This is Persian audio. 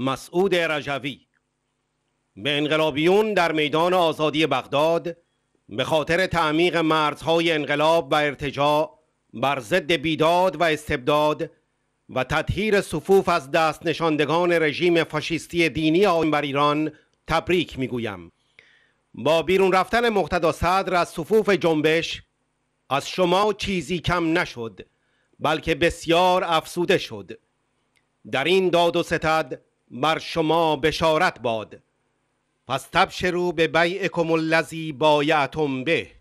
مسعود رجوی به انقلابیون در میدان آزادی بغداد به خاطر تعمیق مرزهای انقلاب و ارتجاع بر ضد بیداد و استبداد و تطهیر صفوف از دست نشاندگان رژیم فاشیستی دینی آن بر ایران تبریک میگویم با بیرون رفتن مقتدا صدر از صفوف جنبش از شما چیزی کم نشد بلکه بسیار افسوده شد در این داد و ستد بر شما بشارت باد پس تبشرو به بیعکم الذی بایعتم به